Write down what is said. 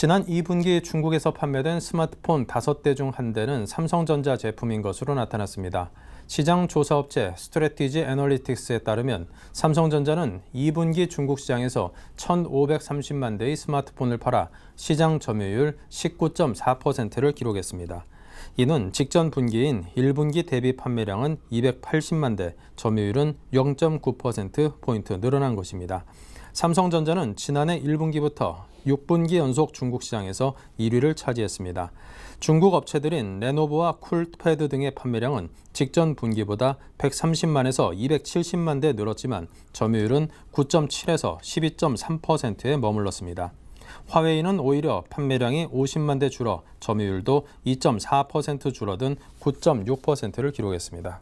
지난 2분기 중국에서 판매된 스마트폰 5대 중 한 대는 삼성전자 제품인 것으로 나타났습니다. 시장 조사업체 스트레티지 애널리틱스에 따르면 삼성전자는 2분기 중국 시장에서 1,530만 대의 스마트폰을 팔아 시장 점유율 19.4%를 기록했습니다. 이는 직전 분기인 1분기 대비 판매량은 280만 대, 점유율은 0.9%포인트 늘어난 것입니다. 삼성전자는 지난해 1분기부터 6분기 연속 중국 시장에서 1위를 차지했습니다. 중국 업체들인 레노버와 쿨패드 등의 판매량은 직전 분기보다 130만에서 270만 대 늘었지만 점유율은 9.7에서 12.3%에 머물렀습니다. 화웨이는 오히려 판매량이 50만 대 줄어 점유율도 2.4% 줄어든 9.6%를 기록했습니다.